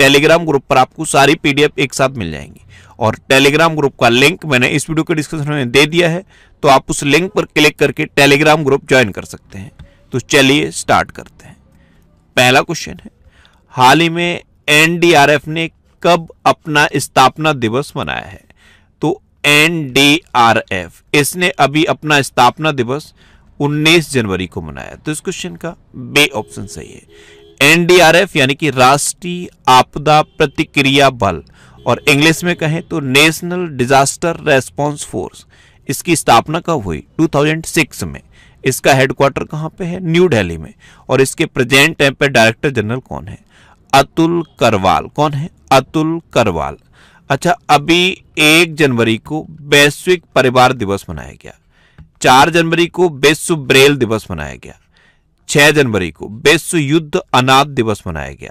Telegram group पर आपको सारी पीडीएफ एक साथ मिल जाएंगी और टेलीग्राम ग्रुप का लिंक मैंने इस वीडियो के डिस्क्रिप्शन में दे दिया है तो आप उस लिंक पर क्लिक करके टेलीग्राम ग्रुप ज्वाइन कर सकते हैं तो चलिए स्टार्ट करते हैं पहला क्वेश्चन है हाल ही में एनडीआरएफ ने कब अपना स्थापना दिवस मनाया है तो एनडीआरएफ इसने अभी अपना स्थापना दिवस 19 जनवरी को मनाया तो इस क्वेश्चन का बे ऑप्शन सही है एनडीआरएफ यानी कि राष्ट्रीय आपदा प्रतिक्रिया बल और इंग्लिश में कहें तो नेशनल डिजास्टर रेस्पॉन्स फोर्स इसकी स्थापना कब हुई 2006 में इसका हेडक्वार्टर कहाँ पे है न्यू दिल्ली में और इसके प्रेजेंट टाइम पे डायरेक्टर जनरल कौन है अतुल करवाल कौन है अतुल करवाल अच्छा अभी एक जनवरी को वैश्विक परिवार दिवस मनाया गया चार जनवरी को विश्व ब्रेल दिवस मनाया गया छह जनवरी को विश्व युद्ध अनाथ दिवस मनाया गया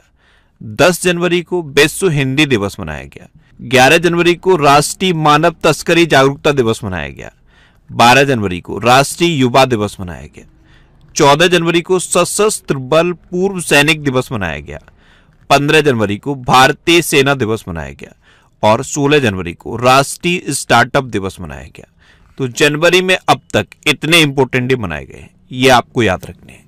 दस जनवरी को विश्व हिंदी दिवस मनाया गया ग्यारह जनवरी को राष्ट्रीय मानव तस्करी जागरूकता दिवस मनाया गया बारह जनवरी को राष्ट्रीय युवा दिवस मनाया गया चौदह जनवरी को सशस्त्र बल पूर्व सैनिक दिवस मनाया गया पंद्रह जनवरी को भारतीय सेना दिवस मनाया गया और सोलह जनवरी को राष्ट्रीय स्टार्टअप दिवस मनाया गया तो जनवरी में अब तक इतने इंपोर्टेंट डे मनाए गए हैं ये आपको याद रखने हैं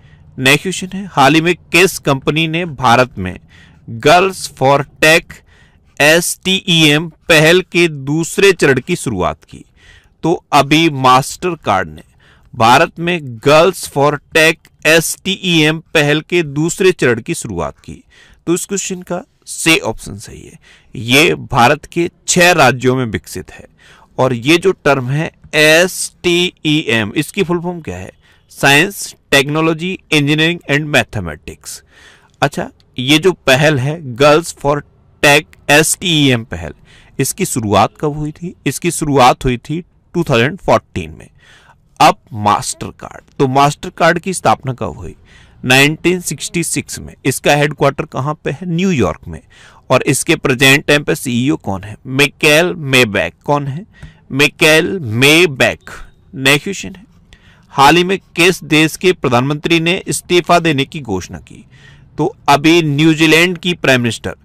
नेक्स्ट क्वेश्चन है हाल ही में किस कंपनी ने भारत में girls for tech S e पहल के दूसरे चरण की शुरुआत की तो अभी मास्टर कार्ड ने भारत में girls for tech S e पहल के दूसरे चरण की शुरुआत की तो इस क्वेश्चन का से ऑप्शन सही है ये भारत के छह राज्यों में विकसित है और ये जो टर्म है एस टी एम इसकी फुल फॉर्म क्या है science technology engineering and mathematics अच्छा ये जो पहल है girls for tech S T M पहल इसकी शुरुआत कब हुई थी इसकी शुरुआत हुई थी 2014 में अब मास्टर कार्ड तो मास्टर कार्ड की स्थापना कब हुई 1966 में इसका हेडक्वार्टर कहाँ पे है न्यूयॉर्क में और इसके प्रेजेंट टाइम पे सीईओ e कौन है मेकेल मेबैक कौन है मेकेल मेबैक नेक्यूशन है हाल ही में किस देश के प्रधानमंत्री ने इस्तीफा देने की घोषणा की तो अभी न्यूजीलैंड की प्राइम मिनिस्टर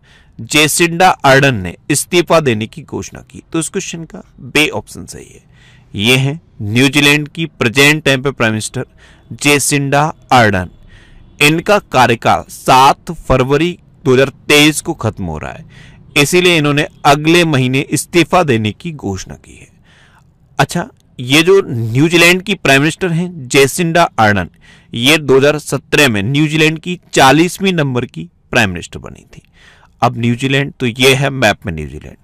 जेसिंडा आर्डन ने इस्तीफा देने की घोषणा की तो इस क्वेश्चन का बे ऑप्शन सही है ये है न्यूजीलैंड की प्रेजेंट टाइम पे प्राइम मिनिस्टर जेसिंडा आर्डन इनका कार्यकाल 7 फरवरी 2023 को खत्म हो रहा है इसीलिए इन्होंने अगले महीने इस्तीफा देने की घोषणा की है अच्छा ये जो न्यूजीलैंड की प्राइम मिनिस्टर हैं जेसिंडा आर्डन ये 2017 में न्यूजीलैंड की 40वीं नंबर की प्राइम मिनिस्टर बनी थी अब न्यूजीलैंड तो ये है मैप में न्यूजीलैंड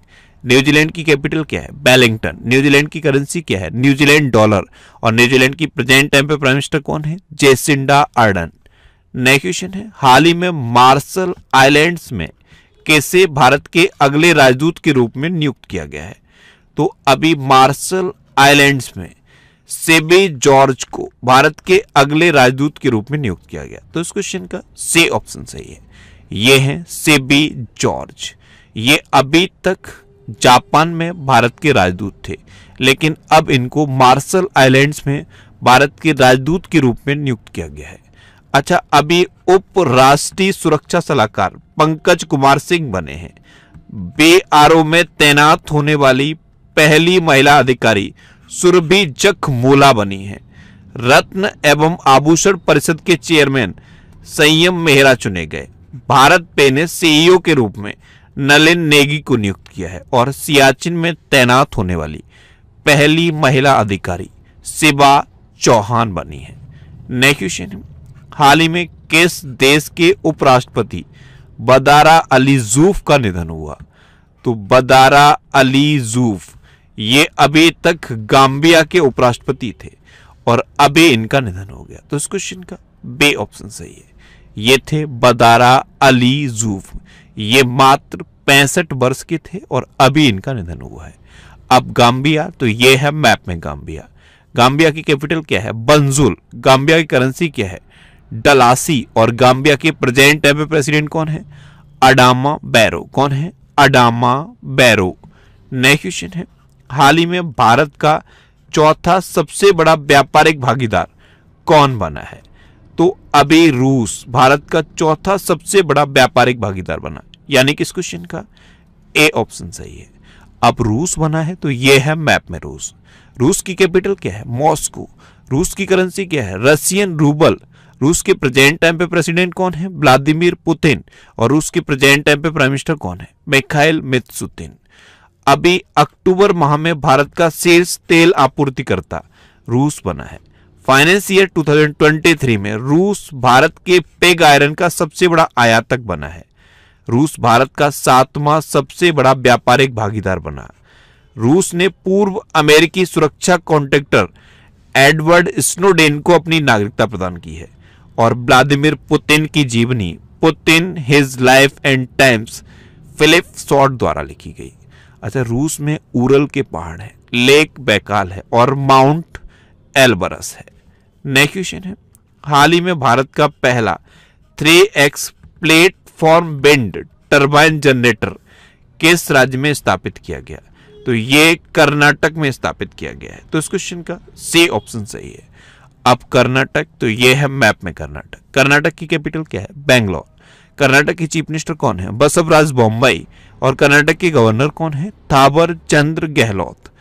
न्यूजीलैंड की कैपिटल क्या है बैलिंगटन न्यूजीलैंड की करेंसी क्या है न्यूजीलैंड डॉलर और न्यूजीलैंड की प्रेजेंट टाइम पे प्राइम मिनिस्टर कौन है जेसिंडा आर्डन नेक्स्ट क्वेश्चन है हाल ही में मार्शल आइलैंड्स में कैसे भारत के अगले राजदूत के रूप में नियुक्त किया गया है तो अभी मार्शल आइलैंड्स में सेबी जॉर्ज को भारत के अगले राजदूत के रूप में नियुक्त किया गया तो इस क्वेश्चन का से ऑप्शन सही है ये हैं सेबी जॉर्ज ये अभी तक जापान में भारत के राजदूत थे लेकिन अब इनको मार्शल आइलैंड्स में भारत के राजदूत के रूप में नियुक्त किया गया है अच्छा अभी उपराष्ट्रीय सुरक्षा सलाहकार पंकज कुमार सिंह बने हैं बे में तैनात होने वाली पहली महिला अधिकारी सुरभि जख मोला बनी है रत्न एवं आभूषण परिषद के चेयरमैन संयम मेहरा चुने गए भारत पे ने सीईओ के रूप में नलिन नेगी को नियुक्त किया है और सियाचिन में तैनात होने वाली पहली महिला अधिकारी शिवा चौहान बनी है नेक्स्ट क्वेश्चन हाल ही में किस देश के उपराष्ट्रपति बदारा अली जूफ का निधन हुआ तो बदारा अली जूफ ये अभी तक गाम्बिया के उपराष्ट्रपति थे और अभी इनका निधन हो गया तो इस क्वेश्चन का बे ऑप्शन सही है ये थे बदारा अली जूफ ये मात्र पैंसठ वर्ष के थे और अभी इनका निधन हुआ है अब गाम्बिया तो ये है मैप में गाम्बिया गाम्बिया की कैपिटल क्या है बंजुल गाम्बिया की करेंसी क्या है डलासी और गाम्बिया के प्रेजेंट टाइम में प्रेसिडेंट कौन है अडामा बैरो कौन है अडामा बैरो नेक्स्ट क्वेश्चन है हाल ही में भारत का चौथा सबसे बड़ा व्यापारिक भागीदार कौन बना है तो अभी रूस भारत का चौथा सबसे बड़ा व्यापारिक भागीदार बना यानी कि इस क्वेश्चन का ए ऑप्शन सही है अब रूस बना है तो ये है मैप में रूस रूस की कैपिटल क्या है मॉस्को रूस की करेंसी क्या है रशियन रूबल रूस के प्रेजेंट टाइम पे प्रेसिडेंट कौन है व्लादिमीर पुतिन और रूस के प्रेजेंट टाइम पे प्राइम मिनिस्टर कौन है मिखाइल मित्सुतिन अभी अक्टूबर माह में भारत का शीर्ष तेल आपूर्तिकर्ता रूस बना है फाइनेंस ईयर 2023 में रूस भारत के पेग आयरन का सबसे बड़ा आयातक बना है रूस भारत का सातवां सबसे बड़ा व्यापारिक भागीदार बना रूस ने पूर्व अमेरिकी सुरक्षा कॉन्ट्रेक्टर एडवर्ड स्नोडेन को अपनी नागरिकता प्रदान की है और व्लादिमिर पुतिन की जीवनी Putin his life and times Philip Short द्वारा लिखी गई अच्छा रूस में उरल के पहाड़ है लेक बैकाल है और माउंट एल्बरस है नेक्स्ट क्वेश्चन है हाल ही में भारत का पहला थ्री एक्स प्लेटफॉर्म बेंड टर्बाइन जनरेटर किस राज्य में स्थापित किया गया तो ये कर्नाटक में स्थापित किया गया है तो इस क्वेश्चन का सी ऑप्शन सही है अब कर्नाटक तो ये है मैप में कर्नाटक कर्नाटक की कैपिटल क्या है बेंगलोर कर्नाटक की चीफ मिनिस्टर कौन है बसवराज बॉम्बई और कर्नाटक के गवर्नर कौन है थावर चंद्र गहलोत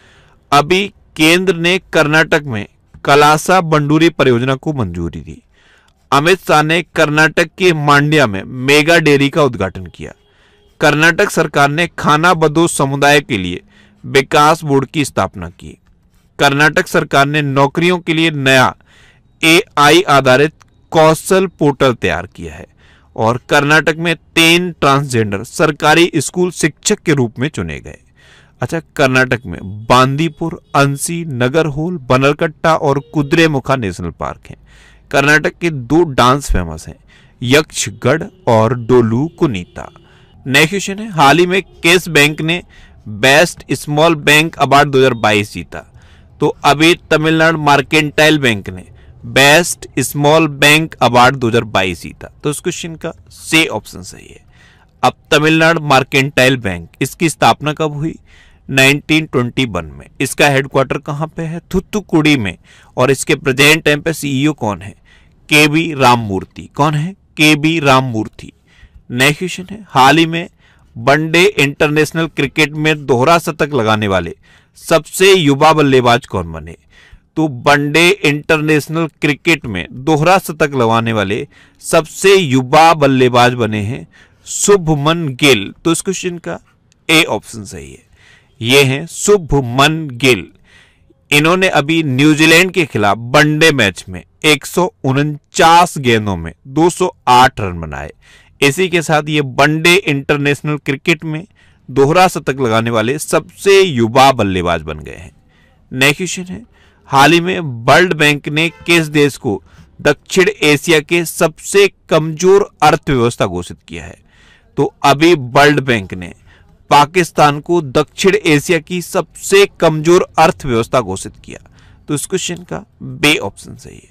अभी केंद्र ने कर्नाटक में कलासा बंडूरी परियोजना को मंजूरी दी अमित शाह ने कर्नाटक के मांड्या में मेगा डेयरी का उद्घाटन किया कर्नाटक सरकार ने खाना बदोश समुदाय के लिए विकास बोर्ड की स्थापना की कर्नाटक सरकार ने नौकरियों के लिए नया एआई आधारित कौशल पोर्टल तैयार किया है और कर्नाटक में तीन ट्रांसजेंडर सरकारी स्कूल शिक्षक के रूप में चुने गए अच्छा कर्नाटक में बांदीपुर अंसी नगर होल बनरकट्टा और कुद्रेमुखा नेशनल पार्क हैं कर्नाटक के दो डांस फेमस हैं यक्षगढ़ और डोलू कुनीता नेक्स्ट क्वेश्चन है हाल ही में केस बैंक ने बेस्ट स्मॉल बैंक अवार्ड 2022 जीता तो अभी तमिलनाडु मार्केंटाइल बैंक ने बेस्ट स्मॉल बैंक अवार्ड 2022 हजार जीता तो इस क्वेश्चन का से ऑप्शन सही है अब तमिलनाडु मार्केंटाइल बैंक इसकी स्थापना कब हुई 1921 में इसका हेडक्वार्टर कहां पे है थुत्तुकुड़ी में और इसके प्रेजेंट टाइम पे सीईओ e कौन है के बी राम मूर्ति कौन है K B Ram Murthy next question है हाल ही में वनडे इंटरनेशनल क्रिकेट में दोहरा शतक लगाने वाले सबसे युवा बल्लेबाज कौन बने तो वनडे इंटरनेशनल क्रिकेट में दोहरा शतक लगाने वाले सबसे युवा बल्लेबाज बने हैं शुभमन गिल तो इस क्वेश्चन का ए ऑप्शन सही है ये हैं शुभमन गिल इन्होंने अभी न्यूजीलैंड के खिलाफ वनडे मैच में एक गेंदों में 208 रन बनाए इसी के साथ ये वनडे इंटरनेशनल क्रिकेट में दोहरा शतक लगाने वाले सबसे युवा बल्लेबाज बन गए हैं नेक्स्ट क्वेश्चन है हाल ही में वर्ल्ड बैंक ने किस देश को दक्षिण एशिया के सबसे कमजोर अर्थव्यवस्था घोषित किया है तो अभी वर्ल्ड बैंक ने पाकिस्तान को दक्षिण एशिया की सबसे कमजोर अर्थव्यवस्था घोषित किया तो इस क्वेश्चन का बे ऑप्शन सही है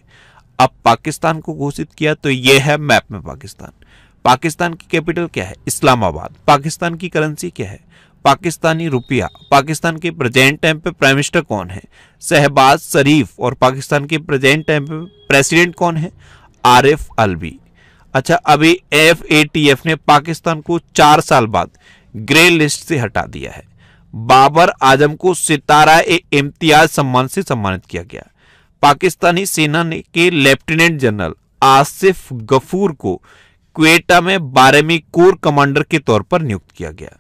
अब पाकिस्तान को घोषित किया तो यह है मैप में पाकिस्तान पाकिस्तान की कैपिटल क्या है इस्लामाबाद पाकिस्तान की करेंसी क्या है पाकिस्तानी रुपया पाकिस्तान के प्रेजेंट टाइम पे प्राइम मिनिस्टर कौन है शहबाज शरीफ और पाकिस्तान के प्रेजेंट टाइम पे प्रेसिडेंट कौन है आरिफ अलवी अच्छा अभी एफ ए टी एफ ने पाकिस्तान को चार साल बाद ग्रे लिस्ट से हटा दिया है बाबर आजम को सितारा ए इम्तियाज सम्मान से सम्मानित किया गया पाकिस्तानी सेना ने के लेफ्टिनेंट जनरल आसिफ गफूर को क्वेटा में बारहवीं कोर कमांडर के तौर पर नियुक्त किया गया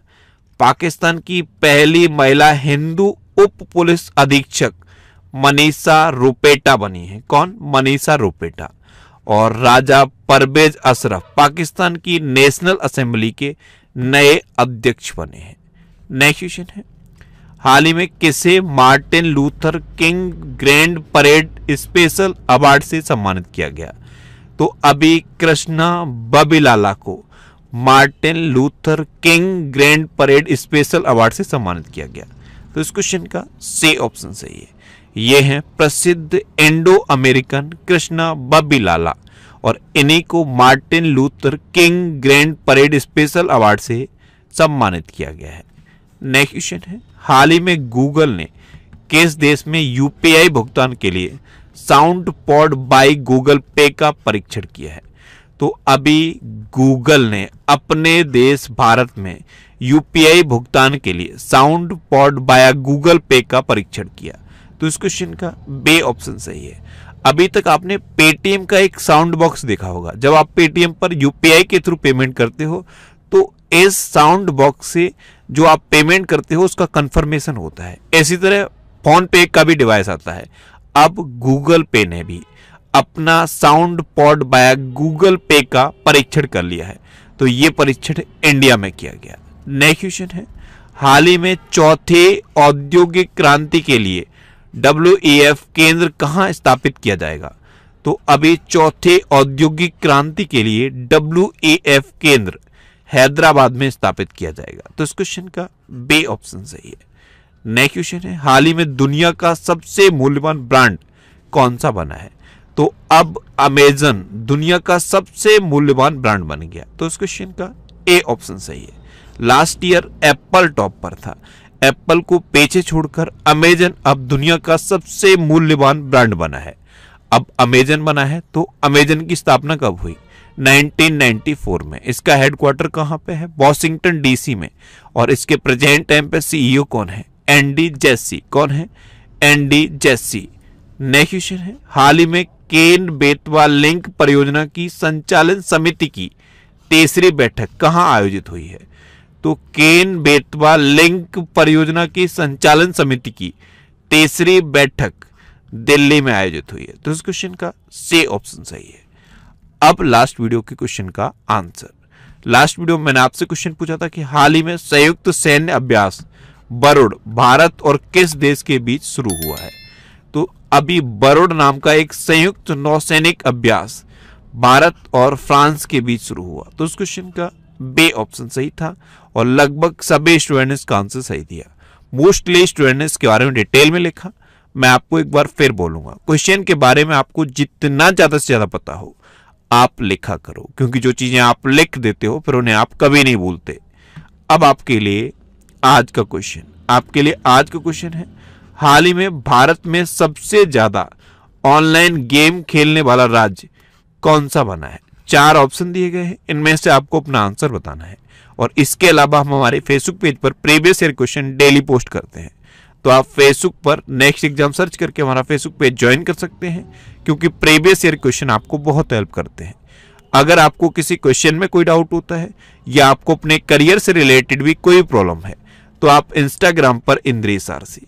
पाकिस्तान की पहली महिला हिंदू उप पुलिस अधीक्षक मनीषा रुपेटा बनी है कौन मनीषा रुपेटा और राजा परवेज अशरफ पाकिस्तान की नेशनल असेंबली के नए अध्यक्ष बने हैं नेक्स्ट क्वेश्चन है हाल ही में किसे Martin Luther King grand parade special award से सम्मानित किया गया तो अभी कृष्णा बबीलाला को Martin Luther King grand parade special award से सम्मानित किया गया तो इस क्वेश्चन का से ऑप्शन सही है ये हैं प्रसिद्ध इंडो अमेरिकन कृष्णा बबी लाला और इन्हीं को Martin Luther King grand parade special award से सम्मानित किया गया है नेक्स्ट क्वेश्चन है हाल ही में गूगल ने किस देश में यूपीआई भुगतान के लिए साउंड पॉड बाई गूगल पे का परीक्षण किया है तो अभी गूगल ने अपने देश भारत में यूपीआई भुगतान के लिए साउंड पॉड बाया गूगल पे का परीक्षण किया तो इस क्वेश्चन का बे ऑप्शन सही है अभी तक आपने पेटीएम का एक साउंड बॉक्स देखा होगा जब आप पेटीएम पर यूपीआई के थ्रू पेमेंट करते हो तो इस साउंड बॉक्स से जो आप पेमेंट करते हो उसका कंफर्मेशन होता है इसी तरह फोन पे का भी डिवाइस आता है अब गूगल पे ने भी अपना साउंड पॉड बाय गूगल पे का परीक्षण कर लिया है तो ये परीक्षण इंडिया में किया गया नेक्स्ट क्वेश्चन है हाल ही में चौथे औद्योगिक क्रांति के लिए डब्ल्यू केंद्र कहाँ स्थापित किया जाएगा तो अभी चौथे औद्योगिक क्रांति के लिए डब्ल्यू केंद्र हैदराबाद में स्थापित किया जाएगा तो इस क्वेश्चन का बे ऑप्शन सही है नेक्स्ट क्वेश्चन है हाल ही में दुनिया का सबसे मूल्यवान ब्रांड कौन सा बना है तो अब अमेजन दुनिया का सबसे मूल्यवान ब्रांड बन गया तो इस क्वेश्चन का ए ऑप्शन सही है लास्ट ईयर एप्पल टॉप पर था एप्पल को पेचे छोड़कर अमेजन अब दुनिया का सबसे मूल्यवान ब्रांड बना है अब अमेजन बना है तो अमेजन की स्थापना कब हुई 1994 में इसका हेडक्वार्टर कहां पे है वॉशिंगटन डीसी में और इसके प्रेजेंट टाइम पे सीईओ e कौन है एनडी जेसी कौन है एनडी जेसी नेक्स्ट क्वेश्चन है हाल ही में केन बेतवा लिंक परियोजना की संचालन समिति की तीसरी बैठक कहाँ आयोजित हुई है तो केन बेतवा लिंक परियोजना की संचालन समिति की तीसरी बैठक दिल्ली में आयोजित हुई है तो इस क्वेश्चन का से ऑप्शन सही है अब लास्ट वीडियो के क्वेश्चन का आंसर लास्ट वीडियो में मैंने आपसे क्वेश्चन पूछा था कि हाल ही में संयुक्त सैन्य अभ्यास बरुड़ भारत और किस देश के बीच शुरू हुआ है अभी बरोड नाम का एक संयुक्त नौसैनिक अभ्यास भारत और फ्रांस के बीच शुरू हुआ तो उस क्वेश्चन का बे ऑप्शन सही था और लगभग सभी स्टूडेंट ने इसका आंसर सही दिया मोस्टली स्टूडेंट ने इसके बारे में डिटेल में लिखा मैं आपको एक बार फिर बोलूंगा क्वेश्चन के बारे में आपको जितना ज्यादा से ज्यादा पता हो आप लिखा करो क्योंकि जो चीजें आप लिख देते हो फिर उन्हें आप कभी नहीं भूलते अब आपके लिए आज का क्वेश्चन आपके लिए आज का क्वेश्चन है हाल ही में भारत में सबसे ज्यादा ऑनलाइन गेम खेलने वाला राज्य कौन सा बना है चार ऑप्शन दिए गए हैं इनमें से आपको अपना आंसर बताना है और इसके अलावा हम हमारे फेसबुक पेज पर previous year question daily post करते हैं तो आप फेसबुक पर नेक्स्ट एग्जाम सर्च करके हमारा फेसबुक पेज ज्वाइन कर सकते हैं क्योंकि प्रीवियस ईयर क्वेश्चन आपको बहुत हेल्प करते हैं अगर आपको किसी क्वेश्चन में कोई डाउट होता है या आपको अपने करियर से रिलेटेड भी कोई प्रॉब्लम है तो आप इंस्टाग्राम पर इंद्रेश सारसी